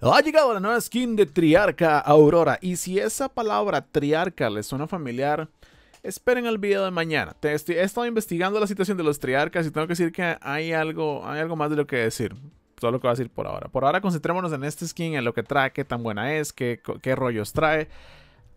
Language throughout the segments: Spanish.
Ha llegado la nueva skin de Triarca Aurora. Y si esa palabra Triarca les suena familiar, esperen el video de mañana. estoy, he estado investigando la situación de los Triarcas y tengo que decir que hay algo, hay algo más de lo que decir. Todo lo que voy a decir por ahora. Por ahora concentrémonos en este skin, en lo que trae, qué tan buena es, que qué rollos trae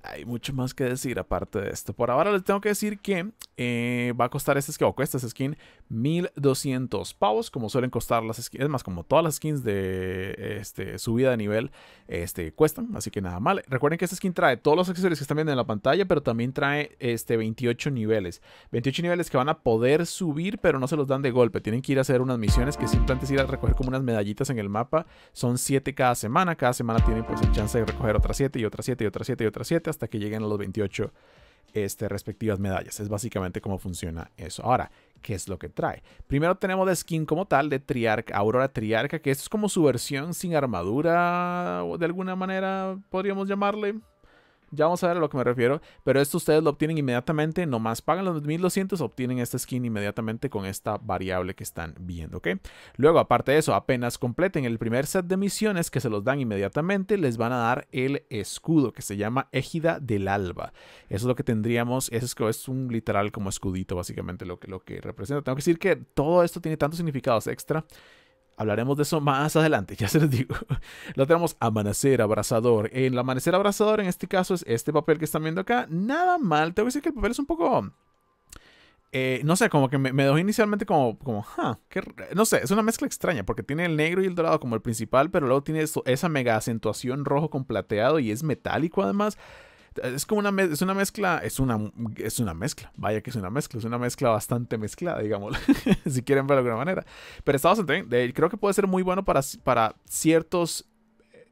hay mucho más que decir aparte de esto. Por ahora les tengo que decir que eh, va a costar este skin, o cuesta este skin, 1200 pavos, como suelen costar las skins. Es más, como todas las skins de este, subida de nivel este, cuestan, así que nada mal. Recuerden que este skin trae todos los accesorios que están viendo en la pantalla, pero también trae este, 28 niveles. 28 niveles que van a poder subir, pero no se los dan de golpe. Tienen que ir a hacer unas misiones que simplemente es ir a recoger como unas medallitas en el mapa. Son 7 cada semana. Cada semana tienen pues el chance de recoger otras 7 y otras 7 y otras 7 y otras 7 hasta que lleguen a los 28 este, respectivas medallas. Es básicamente cómo funciona eso. Ahora, ¿qué es lo que trae? Primero tenemos de skin como tal de Triarca, Aurora Triarca, que esto es como su versión sin armadura, o de alguna manera podríamos llamarle. Ya vamos a ver a lo que me refiero, pero esto ustedes lo obtienen inmediatamente, nomás pagan los 1200, obtienen esta skin inmediatamente con esta variable que están viendo, okay Luego, aparte de eso, apenas completen el primer set de misiones que se los dan inmediatamente, les van a dar el escudo que se llama Égida del Alba. Eso es lo que tendríamos, eso es, un literal como escudito básicamente lo que, lo que representa. Tengo que decir que todo esto tiene tantos significados extra Hablaremos de eso más adelante, ya se los digo. Lo tenemos Amanecer abrazador. El Amanecer Abrazador en este caso es este papel que están viendo acá. Nada mal, tengo que decir que el papel es un poco... Eh, no sé, como que me, me dejó inicialmente como, como, no sé, es una mezcla extraña porque tiene el negro y el dorado como el principal, pero luego tiene eso, esa mega acentuación rojo con plateado y es metálico además. Es como una, es una mezcla, es una, es una mezcla, vaya que es una mezcla, es una mezcla bastante mezclada, digamos, si quieren verlo de alguna manera. Pero está bastante bien, creo que puede ser muy bueno para, para ciertos eh,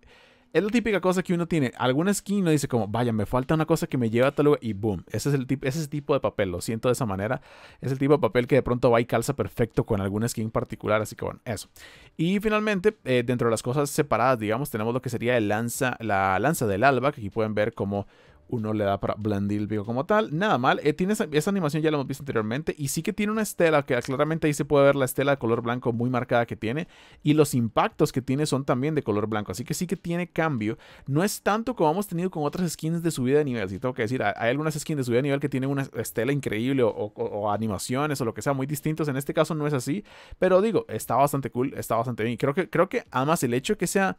es la típica cosa que uno tiene. Alguna skin uno dice como, vaya, me falta una cosa que me lleva a tal lugar y boom. Ese es el tipo ese tipo de papel, lo siento de esa manera. Es el tipo de papel que de pronto va y calza perfecto con alguna skin particular, así que bueno, eso. Y finalmente, eh, dentro de las cosas separadas, digamos, tenemos lo que sería el lanza, la lanza del alba, que aquí pueden ver como uno le da para blandir el pico como tal. Nada mal. Eh, tiene esa, animación ya la hemos visto anteriormente. Y sí que tiene una estela, que claramente ahí se puede ver la estela de color blanco muy marcada que tiene. Y los impactos que tiene son también de color blanco. Así que sí que tiene cambio. No es tanto como hemos tenido con otras skins de subida de nivel. Si tengo que decir, hay algunas skins de subida de nivel que tienen una estela increíble o, animaciones o lo que sea muy distintos. En este caso no es así. Pero digo, está bastante cool, está bastante bien. Creo que, creo que además el hecho que sea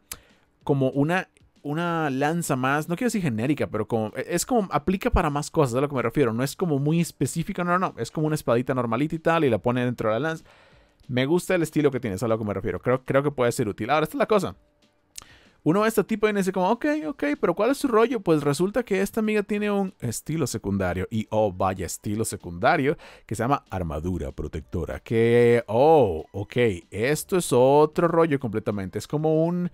como una una lanza más, no quiero decir genérica, pero como e, es como aplica para más cosas, a lo que me refiero, no es como muy específica, no, no, es como una espadita normalita y tal y la pone dentro de la lanza. Me gusta el estilo que tiene, es a lo que me refiero, creo, creo que puede ser útil. Ahora, esta es la cosa. Uno de este tipo y dice como, ok, ok, pero ¿cuál es su rollo? Pues resulta que esta amiga tiene un estilo secundario y, oh, vaya estilo secundario, que se llama armadura protectora, que, oh, ok, esto es otro rollo completamente, es como un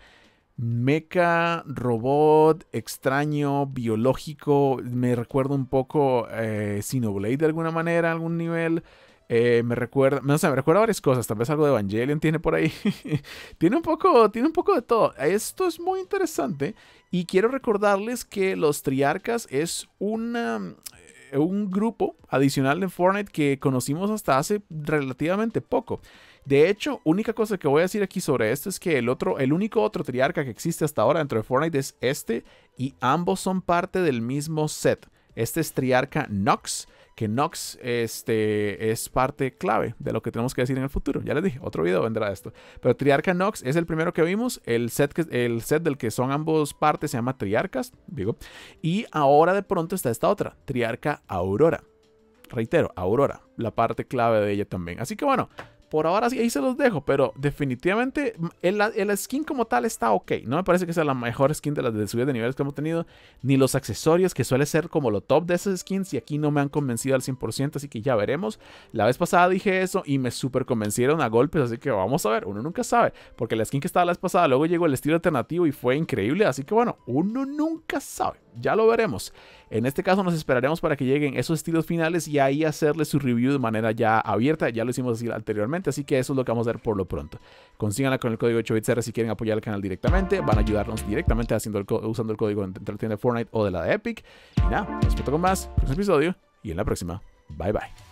mecha, robot, extraño, biológico. Me recuerda un poco eh, Sinoblade de alguna manera, algún nivel. Eh, me recuerda, no sé, me recuerda varias cosas, tal vez algo de Evangelion tiene por ahí. tiene, un poco, tiene un poco de todo. Esto es muy interesante y quiero recordarles que Los Triarcas es una, un grupo adicional de Fortnite que conocimos hasta hace relativamente poco. De hecho, única cosa que voy a decir aquí sobre esto es que el otro, el único otro triarca que existe hasta ahora dentro de Fortnite es este y ambos son parte del mismo set este es triarca Nox, que Nox este, es parte clave de lo que tenemos que decir en el futuro. Ya les dije, otro video vendrá de esto. Pero Triarca Nox es el primero que vimos, el set, el set del que son ambos partes se llama Triarcas, digo. Y ahora de pronto está esta otra, Triarca Aurora. Reitero, Aurora, la parte clave de ella también. Así que bueno, por ahora sí, ahí se los dejo, pero definitivamente el, el, skin como tal está ok. No me parece que sea la mejor skin de las de subida de niveles que hemos tenido, ni los accesorios que suele ser como lo top de esas skins. Y aquí no me han convencido al 100%, así que ya veremos. La vez pasada dije eso y me super convencieron a golpes, así que vamos a ver. Uno nunca sabe, porque la skin que estaba la vez pasada, luego llegó el estilo alternativo y fue increíble. Así que bueno, uno nunca sabe ya lo veremos. En este caso nos esperaremos para que lleguen esos estilos finales y ahí hacerle su review de manera ya abierta, ya lo hicimos así anteriormente, así que eso es lo que vamos a hacer por lo pronto. Consíganla con el código 8bitsr si quieren apoyar al canal directamente, van a ayudarnos directamente haciendo usando el código entre la de Fortnite o de la de Epic. Y nada, nos vemos con más, próximo episodio y en la próxima. Bye bye.